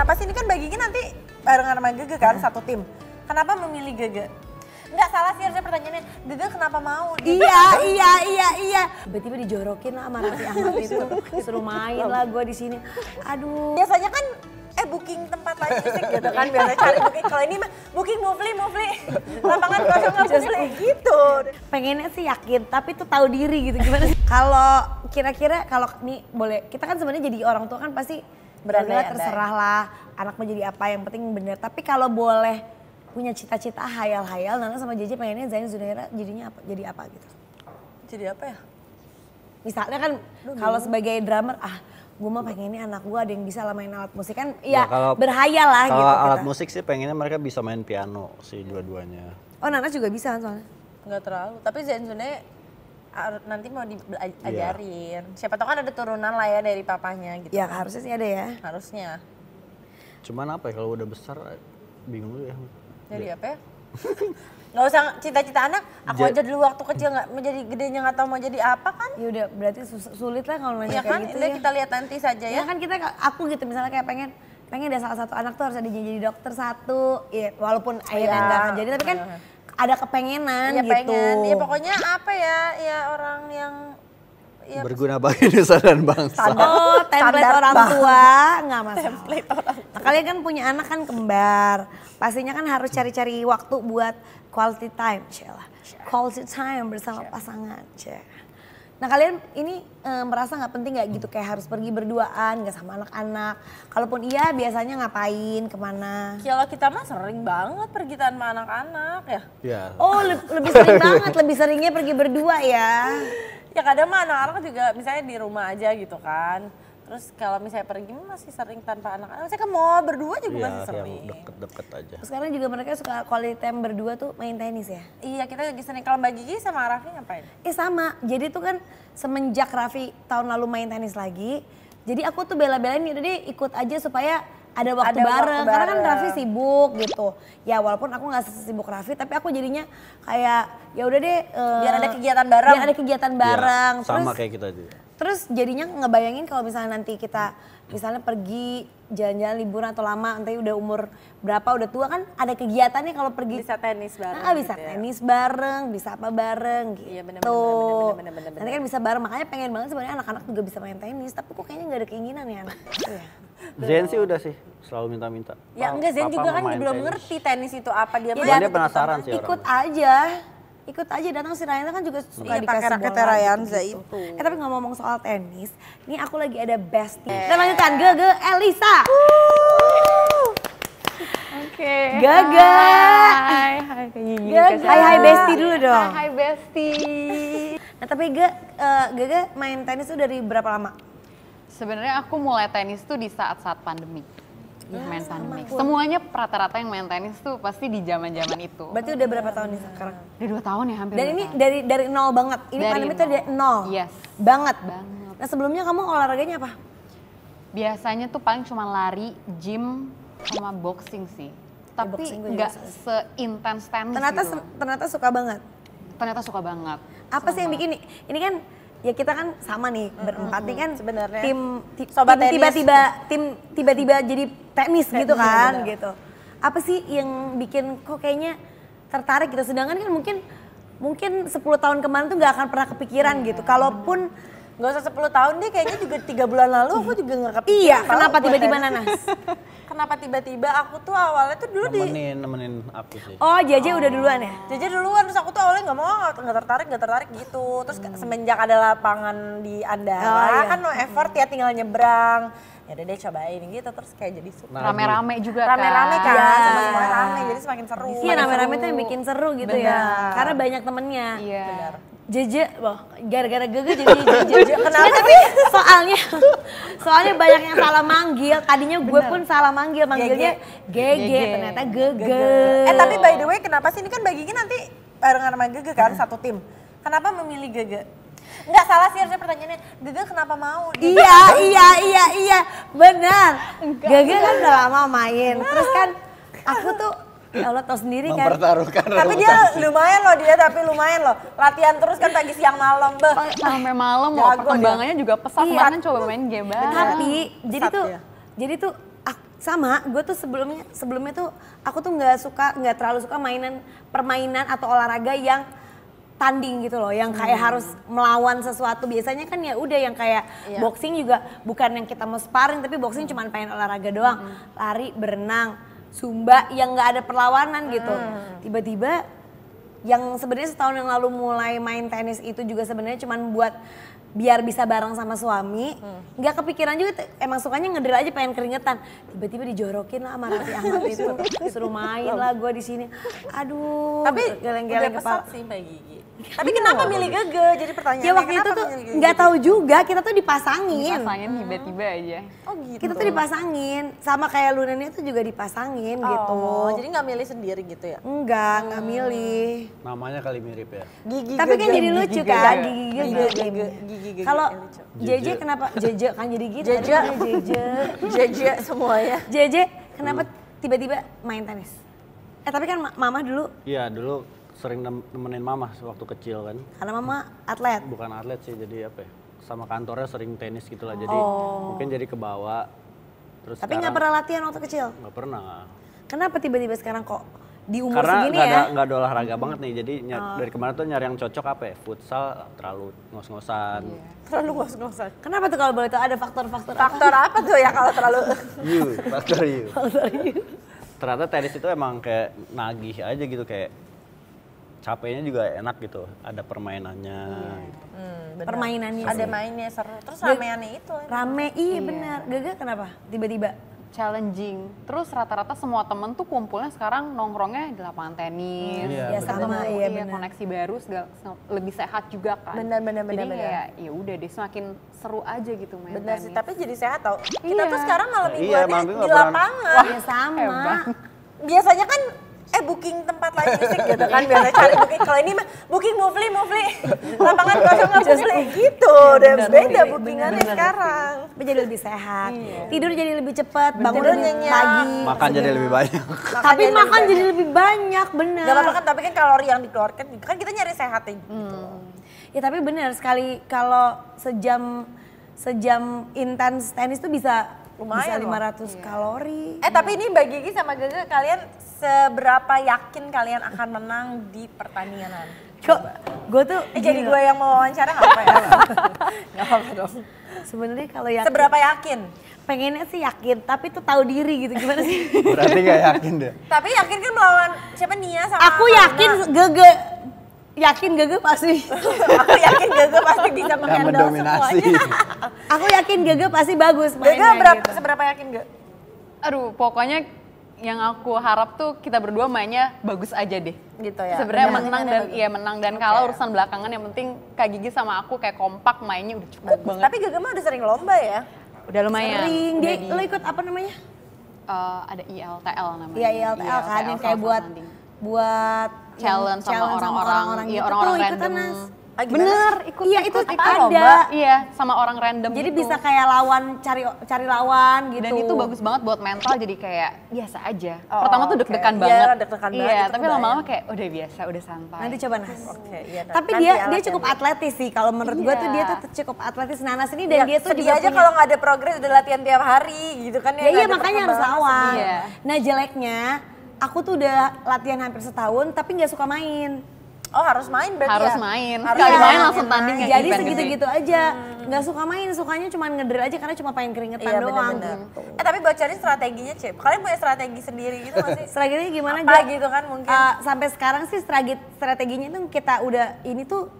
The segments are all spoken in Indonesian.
kenapa sih ini kan baginya nanti barengan sama Gege kan hmm. satu tim. Kenapa memilih Gege? Enggak salah sih harusnya pertanyaannya, Gege kenapa mau? iya, iya, iya, iya. Tiba-tiba dijorokin lah sama Raffi Ahmad itu. disuruh main lah gue di sini. Aduh. Biasanya kan eh booking tempat lain sih gitu kan Biar cari booking kalau ini mah booking mufli mufli lapangan kosong nggak mufli gitu pengennya sih yakin tapi tuh tahu diri gitu gimana sih kalau kira-kira kalau nih boleh kita kan sebenarnya jadi orang tua kan pasti terserah terserahlah anak mau jadi apa yang penting bener tapi kalau boleh punya cita-cita hayal-hayal Nana sama JJ pengennya Zain Zunaira jadinya apa jadi apa gitu jadi apa ya misalnya kan kalau sebagai drummer ah gue mah pengennya anak gue ada yang bisa lah main alat musik kan ya, ya kalau, berhayal lah kalau gitu. alat kita. musik sih pengennya mereka bisa main piano sih dua-duanya. Oh Nana juga bisa kan soalnya? Enggak terlalu, tapi Zenzune nanti mau iya. diajarin. Yeah. Siapa tahu kan ada turunan lah ya dari papanya gitu. Ya harusnya sih ada ya. Harusnya. Cuman apa ya kalau udah besar eh, bingung ya. Jadi ya. apa ya? nggak usah cita-cita anak, aku aja dulu waktu kecil nggak menjadi gedenya nggak tahu mau jadi apa kan? Ya udah berarti sulit lah kalau nanya ya kayak kan? gitu udah ya. kita lihat nanti saja ya. ya. kan kita aku gitu misalnya kayak pengen pengen ada salah satu anak tuh harus ada jadi dokter satu, iya, iya. ya, walaupun akhirnya nggak jadi tapi kan ada kepengenan ya, gitu. Pengen. Ya pokoknya apa ya ya orang yang ya. berguna bagi desa dan bangsa. Oh, template standar orang bang. tua nggak masalah. Template orang nah, kalian kan punya anak kan kembar, pastinya kan harus cari-cari waktu buat quality time, celah. Quality time bersama pasangan, cek. Nah kalian ini e, merasa nggak penting nggak gitu kayak harus pergi berduaan nggak sama anak-anak. Kalaupun iya biasanya ngapain kemana? Ya, kalau kita mah sering banget pergi tanpa anak-anak ya. ya. Oh le lebih sering banget lebih seringnya pergi berdua ya. Ya kadang mah anak-anak juga misalnya di rumah aja gitu kan. Terus kalau misalnya pergi masih sering tanpa anak-anak. Saya ke mall berdua juga ya, masih iya, sering. deket-deket aja. terus Sekarang juga mereka suka quality time berdua tuh main tenis ya? Iya kita lagi sering. Kalau Mbak Gigi sama Raffi ngapain? Eh sama. Jadi tuh kan semenjak Raffi tahun lalu main tenis lagi. Jadi aku tuh bela-belain udah deh ikut aja supaya ada waktu, ada bareng. waktu bareng. Karena kan Raffi sibuk gitu. Ya walaupun aku nggak sibuk Raffi, tapi aku jadinya kayak ya udah deh. Uh, biar ada kegiatan bareng. Biar ada kegiatan iya, bareng. Ya, sama Terus, kayak kita juga terus jadinya ngebayangin kalau misalnya nanti kita misalnya pergi jalan-jalan liburan atau lama nanti udah umur berapa udah tua kan ada kegiatannya kalau pergi bisa tenis bareng nah, bisa gitu ya. tenis bareng bisa apa bareng iya, gitu iya, bener, bener, bener, bener, nanti kan bisa bareng makanya pengen banget sebenarnya anak-anak juga bisa main tenis tapi kok kayaknya nggak ada keinginan ya anak iya. Zen sih udah sih selalu minta-minta. Ya enggak Zen juga kan belum ngerti tenis itu apa dia. Ya, dia penasaran sih Ikut aja ikut aja datang si Rayana kan juga suka iya, dikasih bola gitu, gitu. itu. Eh tapi ngomong soal tenis, ini aku lagi ada best nih. Kita lanjutkan Gege Elisa. Oke. Okay. Gaga. Hai, hai Gege. Hai, hai Besti dulu dong. Hai, hai Besti. nah tapi Gaga, uh, eh, Gege main tenis tuh dari berapa lama? Sebenarnya aku mulai tenis tuh di saat-saat pandemi movement ya, pandemic. Pun. Semuanya rata-rata yang main tenis tuh pasti di zaman-zaman itu. Berarti udah berapa tahun nih sekarang? Udah dua tahun ya hampir. Dan ini tahun. dari dari nol banget. Ini dari pandemi nol. tuh dari nol. Yes. Banget. Banget. Nah sebelumnya kamu olahraganya apa? Biasanya tuh paling cuma lari, gym, sama boxing sih. Ya, Tapi nggak ya, seintens tenis. Ternyata gitu. ternyata suka banget. Ternyata suka banget. Apa sama... sih yang bikin ini? Ini kan ya kita kan sama nih hmm, berempat nih kan sebenarnya tim tiba-tiba tim tiba-tiba jadi tenis, tenis gitu kan bener. gitu apa sih yang bikin kok kayaknya tertarik gitu sedangkan kan mungkin mungkin 10 tahun kemarin tuh nggak akan pernah kepikiran hmm. gitu kalaupun nggak usah 10 tahun deh kayaknya juga tiga bulan lalu aku juga nggak kepikiran iya kenapa tiba-tiba nanas kenapa tiba-tiba aku tuh awalnya tuh dulu nemenin, di nemenin aku sih. Oh, Jaja oh. udah duluan ya? Jaja duluan terus aku tuh awalnya nggak mau nggak tertarik nggak tertarik gitu. Terus hmm. semenjak ada lapangan di Andara oh, iya. kan no effort ya tinggal nyebrang ya udah deh cobain gitu terus kayak jadi suka nah, rame-rame gitu. juga rame-rame kan, kan? Ya. Sama rame jadi semakin seru iya rame-rame tuh yang bikin seru gitu ya. Benar. ya karena banyak temennya iya. Benar. Jeje, wah gara-gara Gege jadi Jeje. Kenapa? Tapi soalnya, soalnya banyak yang salah manggil. Tadinya gue pun salah manggil, manggilnya Gege, ternyata Gege. Eh tapi by the way kenapa sih ini kan baginya nanti barengan sama Gege kan satu tim. Kenapa memilih Gege? Enggak salah sih harusnya pertanyaannya, Gege kenapa mau? Gege? iya, iya, iya, iya, benar. Gege kan udah lama main, terus kan aku tuh Ya Allah tau sendiri kan. Mempertaruhkan Tapi dia lumayan loh dia, tapi lumayan loh. Latihan terus kan pagi siang malam. Beh. Sampai malam loh, perkembangannya juga pesat. Iya. Kemarin coba main game banget. Tapi, pesat, jadi tuh, ya. jadi tuh sama gue tuh sebelumnya sebelumnya tuh aku tuh nggak suka nggak terlalu suka mainan permainan atau olahraga yang tanding gitu loh yang kayak hmm. harus melawan sesuatu biasanya kan ya udah yang kayak iya. boxing juga bukan yang kita mau sparring tapi boxing hmm. cuma pengen olahraga doang hmm. lari berenang Sumba yang nggak ada perlawanan gitu. Hmm. Tiba-tiba yang sebenarnya setahun yang lalu mulai main tenis itu juga sebenarnya cuman buat biar bisa bareng sama suami hmm. nggak hmm. kepikiran juga emang sukanya ngedrill aja pengen keringetan tiba-tiba dijorokin lah sama Raffi Ahmad itu suruh main lah gue di sini aduh tapi geleng-geleng kepala sih Mbak Gigi tapi iya, kenapa milih Gege? Jadi pertanyaan. Ya waktu itu tuh nggak tahu juga. Kita tuh dipasangin. Dipasangin tiba-tiba aja. Oh gitu. Kita tuh dipasangin. Sama kayak Lunanya tuh juga dipasangin oh, gitu. Jadi nggak milih sendiri gitu ya? Enggak, nggak hmm. milih. Namanya kali mirip ya. Gigi Tapi kan jadi lucu kan? Gigi Gege. Gigi Gege. Kalau JJ kenapa? JJ kan jadi gitu. JJ. JJ. JJ semuanya. JJ kenapa hmm. tiba-tiba main tenis? Eh tapi kan mama dulu. Iya dulu sering nemenin mama waktu kecil kan. Karena mama atlet? Bukan atlet sih, jadi apa ya, sama kantornya sering tenis gitu lah. Jadi oh. mungkin jadi kebawa. Terus Tapi nggak pernah latihan waktu kecil? Nggak pernah. Kenapa tiba-tiba sekarang kok di umur Karena segini gak ya? ada, ya? Karena nggak ada olahraga hmm. banget nih, jadi nyari, oh. dari kemarin tuh nyari yang cocok apa ya? Futsal terlalu ngos-ngosan. Yeah. Terlalu ngos-ngosan. Kenapa tuh kalau boleh tuh ada faktor-faktor Faktor apa? apa tuh ya kalau terlalu? You, faktor you. faktor you. Ternyata tenis itu emang kayak nagih aja gitu, kayak capeknya juga enak gitu ada permainannya yeah. Gitu. Hmm, permainannya ada mainnya seru terus rameannya itu rame iya, iya. benar Gaga kenapa tiba-tiba challenging. Terus rata-rata semua temen tuh kumpulnya sekarang nongkrongnya di lapangan tenis. Hmm, iya, ya sama iya, iya koneksi baru segala, lebih sehat juga kan. Benar benar benar. Jadi kayak ya udah deh semakin seru aja gitu main bener tenis. sih, tapi jadi sehat tau. Kita iya. tuh sekarang malam iya, mingguannya iya, di lapangan. Wah, ya sama. Hebat. Biasanya kan eh booking tempat lain music gitu kan biasanya cari booking kalau ini mah booking Mufli Mufli lapangan kosong nggak movely gitu udah beda bookingannya sekarang menjadi lebih sehat iya. tidur jadi lebih cepat bangun lagi makan jadi lebih banyak makan tapi jadi makan jadi lebih banyak benar nggak apa tapi kan kalori yang dikeluarkan kan kita nyari sehat ya gitu hmm. ya tapi benar sekali kalau sejam sejam intens tenis tuh bisa lumayan bisa 500 loh. Iya. kalori. Eh tapi iya. ini bagi Gigi sama Gaga kalian seberapa yakin kalian akan menang di pertandingan? Kok gue tuh eh, jadi gue yang mau wawancara nggak apa ya? Nggak apa-apa dong. Sebenarnya kalau yakin. Seberapa yakin? Pengennya sih yakin, tapi tuh tahu diri gitu gimana sih? Berarti gak yakin deh. Tapi yakin kan melawan siapa Nia sama Aku yakin Gege yakin Gege pasti aku yakin Gege pasti bisa menghandle semuanya aku yakin Gege pasti bagus Gege berapa gitu. seberapa yakin Gege? aduh pokoknya yang aku harap tuh kita berdua mainnya bagus aja deh gitu ya sebenarnya menang dan iya menang dan okay. kalah urusan belakangan yang penting kayak Gigi sama aku kayak kompak mainnya udah cukup bagus. banget tapi Gege mah udah sering lomba ya udah lumayan sering dia di... lo ikut apa namanya uh, ada ILTL namanya iya ILTL, ILTL kan yang kayak buat landing. buat challenge, sama orang-orang iya gitu. orang-orang ya, random. Ikutan, ah, Bener, ikut iya, ikut, ikut ada. iya, sama orang random Jadi gitu. bisa kayak lawan cari cari lawan gitu. Dan itu bagus banget buat mental jadi kayak biasa aja. Oh, Pertama tuh deg-degan okay. Iya, banget. Iya, deg-degan banget. tapi lama-lama kayak udah biasa, udah santai. Nanti coba Nas. Oke, okay, iya. Tapi dia ya, dia cukup atletis sih. Kalau menurut iya. gue tuh dia iya. tuh cukup atletis Nanas ini dan ya, dia tuh dia aja kalau nggak ada progres udah latihan tiap hari gitu kan ya. Ya iya, makanya harus lawan. Iya. Nah, jeleknya aku tuh udah latihan hampir setahun tapi nggak suka main. Oh harus main berarti harus ya? main. Harus ya, main langsung tanding Jadi gitu segitu-gitu ya? aja. Hmm. Nggak hmm. suka main, sukanya cuma ngedrill aja karena cuma pengen keringetan iya, doang. Bener -bener. Gitu. Eh tapi bocorin strateginya, Cip. Kalian punya strategi sendiri gitu masih? strateginya gimana? Apa gitu kan mungkin? Uh, sampai sekarang sih strategi strateginya itu kita udah ini tuh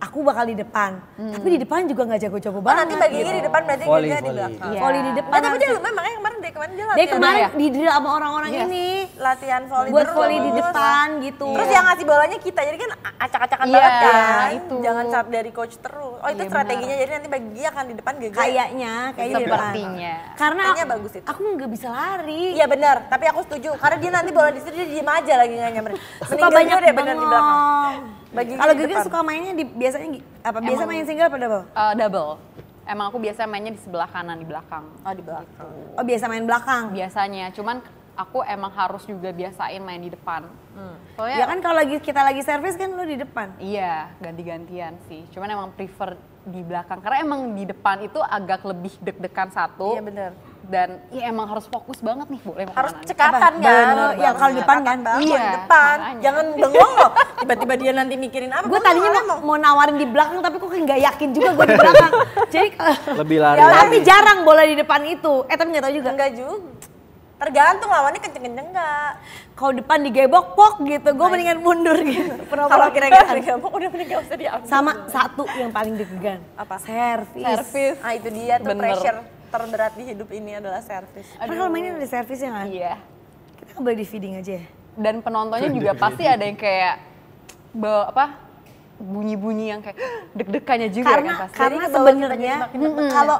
aku bakal di depan. Hmm. Tapi di depan juga nggak jago-jago oh, banget. nanti bagi gitu. di depan berarti gak di belakang. Yeah. Iya. di depan. Nah, tapi dia lumayan makanya kemarin dari kemarin dia latihan. Dari kemarin ya? di drill sama orang-orang yes. ini. Latihan volley Buat terus. volley di depan gitu. Terus yang ngasih bolanya kita. Jadi kan acak-acakan yeah, banget kan. Itu. Jangan cap dari coach terus. Oh itu yeah, strateginya. Benar. Jadi nanti bagi dia akan di depan gagal. Kayaknya. Kayaknya di depan. Karena Kayaknya bagus itu. aku nggak bisa lari. Iya benar. Tapi aku setuju. Karena dia nanti bola di situ dia diem aja lagi nggak nyamperin. Suka banyak deh benar di belakang. Kalau Gege suka mainnya di, biasanya apa? Biasa main single apa double? Uh, double emang aku biasa mainnya di sebelah kanan di belakang. Oh, di belakang. Gitu. Oh, biasa main belakang. Biasanya, cuman aku emang harus juga biasain main di depan. Hmm. Soalnya Ya kan kalau lagi kita lagi servis kan lu di depan. Iya, ganti-gantian sih. Cuman emang prefer di belakang karena emang di depan itu agak lebih deg-degan satu. Iya, bener dan ya emang harus fokus banget nih boleh makan harus cekatan kan bener ya kalau depan kan bang iya, depan jangan bengong loh tiba-tiba dia nanti mikirin apa gue tadinya mau, mau nawarin di belakang tapi kok nggak yakin juga gue di belakang jadi lebih lari ya, tapi jarang bola di depan itu eh tapi nggak tahu juga nggak juga tergantung lawannya kenceng-kenceng nggak kalau depan digebok pok gitu gue nah, mendingan mundur iya. gitu kalau kira-kira digebok udah mending gak usah diambil sama satu yang paling deg-degan apa servis servis ah itu dia tuh pressure terberat di hidup ini adalah servis. Karena kalau mainnya ada ya kan? Iya. Kita nggak boleh di feeding aja ya? Dan penontonnya juga pasti ada yang kayak bawa apa bunyi-bunyi yang kayak deg-degannya juga ya, karena, kan pasti. Karena sebenarnya kalau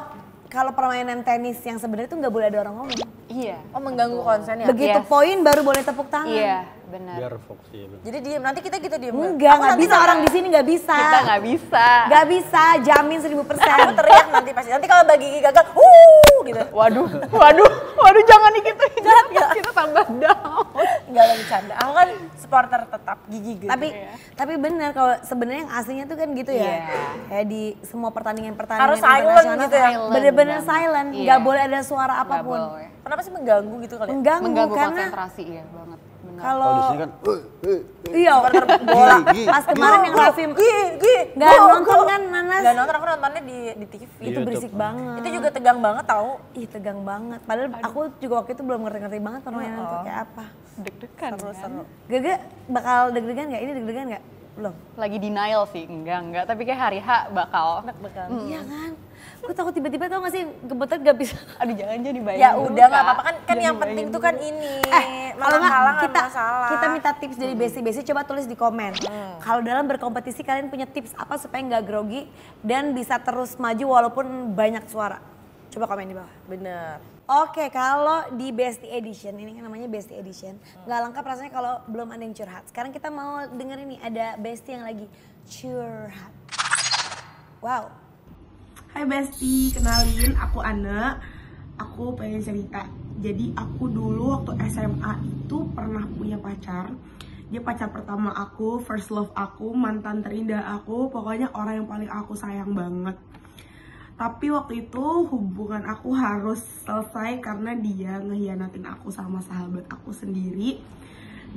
kalau permainan tenis yang sebenarnya itu nggak boleh ada orang ngomong. Iya. Oh mengganggu betul. konsen Begitu yes. poin baru boleh tepuk tangan. Iya benar. Biar fokus ya. Jadi diem nanti kita gitu diem. Enggak nggak bisa orang di sini nggak bisa. Kita nggak bisa. Nggak bisa jamin seribu persen. Aku teriak nanti pasti nanti kalau bagi gagal, uh gitu. Waduh, waduh, waduh jangan nih gitu. Jangan, dikit tambah down. Enggak lagi canda. Aku kan supporter tetap gigi gitu. Tapi iya. tapi benar kalau sebenarnya yang aslinya tuh kan gitu ya. Yeah. Kayak di semua pertandingan-pertandingan Harus silent gitu ya. Bener-bener iya. silent, iya. nggak yeah. boleh ada suara apapun. Kenapa sih mengganggu gitu kali? Ya? Mengganggu, mengganggu karena konsentrasi ya banget kalau di sini kan uh, uh, iya bola. Pas kemarin yang Rafim nggak nonton kan Nanas. Nggak nonton aku nontonnya di di TV. Di itu berisik kan. banget. Itu juga tegang banget tahu Ih tegang banget. Padahal Aduh. aku juga waktu itu belum ngerti-ngerti banget permainan oh. itu kayak apa. Deg-degan kan. Gege bakal deg-degan nggak? Ini deg-degan nggak? Belum. Lagi denial sih, enggak enggak. Tapi kayak hari H bakal. Deg-degan. Iya kan aku takut tiba-tiba tau gak sih gemeter gak bisa. Aduh jangan jadi bayangin. Ya udah gak apa-apa kan, kan yang penting tuh kan ini. Eh, kalau nggak kita kita minta tips dari besi-besi hmm. coba tulis di komen. Hmm. Kalau dalam berkompetisi kalian punya tips apa supaya nggak grogi dan bisa terus maju walaupun banyak suara. Coba komen di bawah. Bener. Oke, kalau di Bestie Edition, ini namanya Bestie Edition, hmm. nggak hmm. lengkap rasanya kalau belum ada yang curhat. Sekarang kita mau dengerin nih, ada Bestie yang lagi curhat. Wow, Hai Besti, kenalin aku Ana Aku pengen cerita Jadi aku dulu waktu SMA itu pernah punya pacar Dia pacar pertama aku, first love aku, mantan terindah aku Pokoknya orang yang paling aku sayang banget tapi waktu itu hubungan aku harus selesai karena dia ngehianatin aku sama sahabat aku sendiri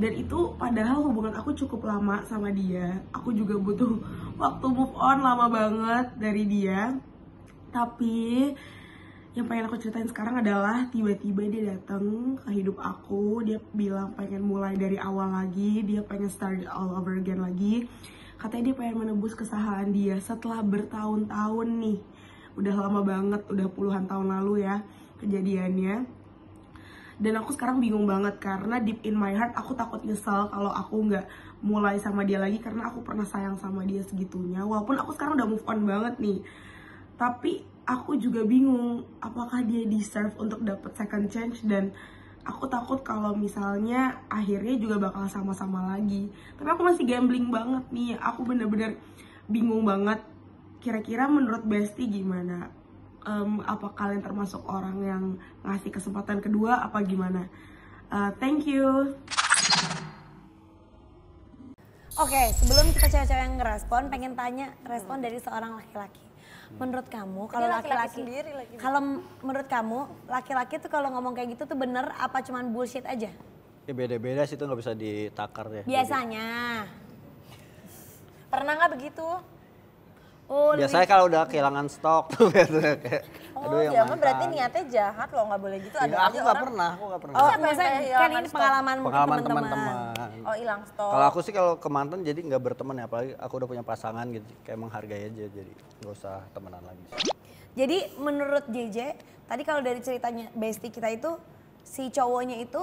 dan itu padahal hubungan aku cukup lama sama dia aku juga butuh waktu move on lama banget dari dia tapi yang pengen aku ceritain sekarang adalah tiba-tiba dia datang ke hidup aku dia bilang pengen mulai dari awal lagi dia pengen start all over again lagi katanya dia pengen menebus kesalahan dia setelah bertahun-tahun nih udah lama banget udah puluhan tahun lalu ya kejadiannya dan aku sekarang bingung banget karena deep in my heart aku takut nyesel kalau aku nggak mulai sama dia lagi karena aku pernah sayang sama dia segitunya walaupun aku sekarang udah move on banget nih tapi aku juga bingung apakah dia deserve untuk dapat second chance dan aku takut kalau misalnya akhirnya juga bakal sama-sama lagi tapi aku masih gambling banget nih aku bener-bener bingung banget kira-kira menurut Besti gimana um, apa kalian termasuk orang yang ngasih kesempatan kedua apa gimana uh, thank you Oke, okay, sebelum kita cewek-cewek yang ngerespon, pengen tanya respon dari seorang laki-laki. Menurut kamu kalau laki-laki kalau menurut kamu laki-laki tuh kalau ngomong kayak gitu tuh bener apa cuman bullshit aja? Ya beda-beda sih itu nggak bisa ditakar ya. Biasanya. Jadi. Pernah nggak begitu? Oh, Biasanya kalau udah kehilangan stok tuh biasanya kayak Oh, Aduh, yang iya, berarti niatnya jahat loh, nggak boleh gitu. Ya, aku nggak pernah, aku nggak pernah. Oh, masa kan ini pengalaman pengalaman teman-teman. Hmm. Oh hilang stok. Kalau aku sih kalau ke mantan jadi nggak berteman ya, apalagi aku udah punya pasangan gitu, kayak menghargai aja jadi nggak usah temenan lagi. Jadi menurut JJ, tadi kalau dari ceritanya bestie kita itu si cowoknya itu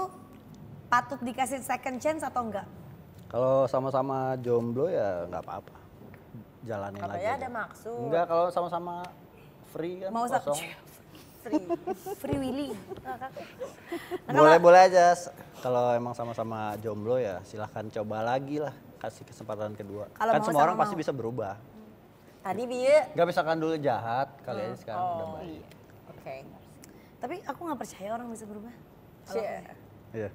patut dikasih second chance atau enggak? Kalau sama-sama jomblo ya nggak apa-apa. Jalanin Katanya lagi. Katanya ya ada maksud? Enggak, kalau sama-sama free kan Mau kosong free free willy nah, boleh boleh aja kalau emang sama-sama jomblo ya silahkan coba lagi lah kasih kesempatan kedua Kalau kan semua orang mau. pasti bisa berubah tadi biar Gak misalkan dulu jahat kali hmm. aja sekarang oh, udah baik iya. oke okay. tapi aku nggak percaya orang bisa berubah iya yeah.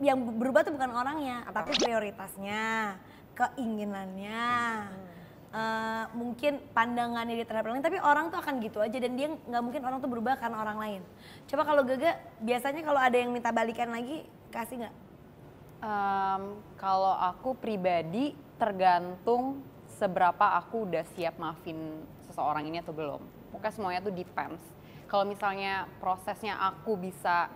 yang berubah tuh bukan orangnya tapi prioritasnya keinginannya hmm uh, mungkin pandangannya di terhadap orang lain tapi orang tuh akan gitu aja dan dia nggak mungkin orang tuh berubah karena orang lain coba kalau Gaga biasanya kalau ada yang minta balikan lagi kasih nggak um, kalau aku pribadi tergantung seberapa aku udah siap maafin seseorang ini atau belum pokoknya semuanya tuh depends kalau misalnya prosesnya aku bisa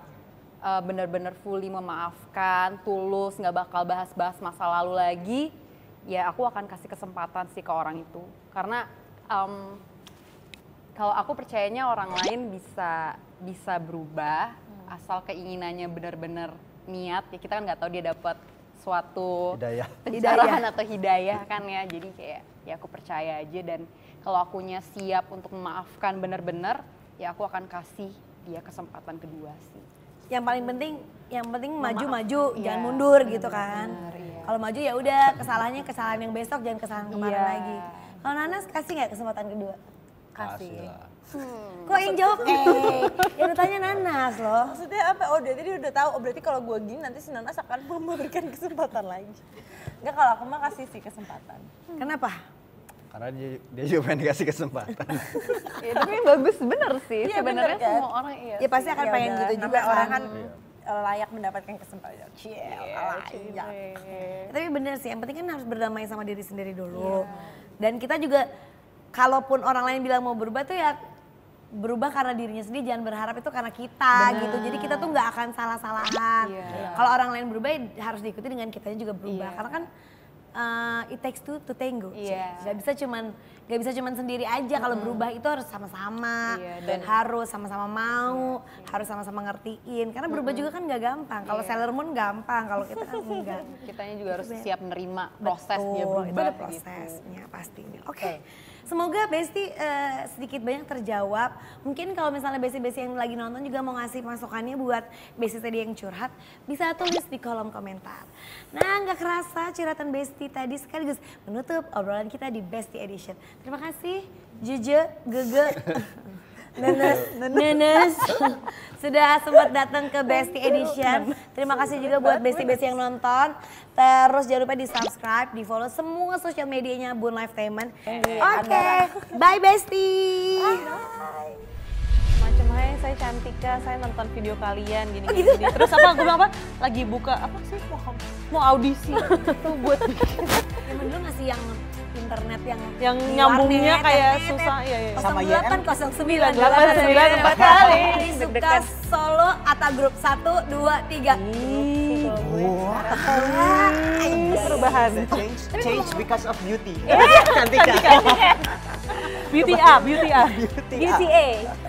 uh, eh, benar benar fully memaafkan, tulus, nggak bakal bahas-bahas masa lalu lagi, ya aku akan kasih kesempatan sih ke orang itu karena um, kalau aku percayanya orang lain bisa bisa berubah hmm. asal keinginannya benar-benar niat ya kita kan nggak tahu dia dapat suatu hidayah. pencerahan hidayah. atau hidayah kan ya jadi kayak ya aku percaya aja dan kalau akunya siap untuk memaafkan benar-benar ya aku akan kasih dia kesempatan kedua sih yang paling penting yang penting maju-maju, iya, jangan mundur bener, gitu kan. iya. Kalau maju ya udah kesalahannya kesalahan yang besok, jangan kesalahan kemarin iya. lagi. Kalau Nanas kasih nggak kesempatan kedua? Kasih. Hmm. Kok yang jawab eh, eh? yang ditanya Nanas loh. Maksudnya apa? Oh dia tadi udah tahu. Oh berarti kalau gue gini nanti si Nanas akan memberikan kesempatan lagi. Enggak kalau aku mah kasih sih kesempatan. Hmm. Kenapa? Karena dia, dia juga pengen dikasih kesempatan. ya, tapi bagus bener sih ya, sebenarnya kan? semua orang iya. Ya pasti akan ya, pengen gitu juga kan. orang kan. Iya layak mendapatkan kesempatan. Cie, iya, yeah, Tapi bener sih, yang penting kan harus berdamai sama diri sendiri dulu. Yeah. Dan kita juga, kalaupun orang lain bilang mau berubah tuh ya berubah karena dirinya sendiri jangan berharap itu karena kita Bener. gitu jadi kita tuh nggak akan salah-salahan yeah. kalau orang lain berubah ya harus diikuti dengan kitanya juga berubah yeah. karena kan uh, it takes two to tango. Yeah. Iya. Gak bisa cuman gak bisa cuman sendiri aja kalau hmm berubah itu harus sama-sama yeah, dan harus sama-sama mau, yeah. Iya. harus sama-sama ngertiin karena berubah hmm juga kan gak gampang. Kalau yeah. Sailor Moon gampang, kalau kita kan enggak. Kitanya juga harus siap menerima prosesnya berubah itu ada prosesnya gitu. pastinya. Oke. Okay. Okay. Semoga Besti uh, sedikit banyak terjawab. Mungkin kalau misalnya Besti-Besti yang lagi nonton juga mau ngasih masukannya buat Besti tadi yang curhat, bisa tulis di kolom komentar. Nah, nggak kerasa curhatan Besti tadi sekaligus menutup obrolan kita di Besti Edition. Terima kasih, Jeje, Gege. Nenes, Nenes. Sudah sempat datang ke Bestie Edition. Terima kasih juga buat bestie-bestie yang nonton. Terus jangan lupa di subscribe, di follow semua sosial medianya Bun Lifetainment. Oke, okay. bye Bestie. Bye. macam hai ya, saya cantika saya nonton video kalian gini, oh, gitu? gini. terus apa gue bilang apa lagi buka apa sih mau mau audisi itu buat zaman dulu ngasih yang internet yang yang nyambungnya kayak susah ya ya. Sama YM kan 89 empat kali. Suka Solo atau grup 1 2 3. perubahan. Change because of beauty. cantik eh, cantik Beauty A, beauty A. Beauty A.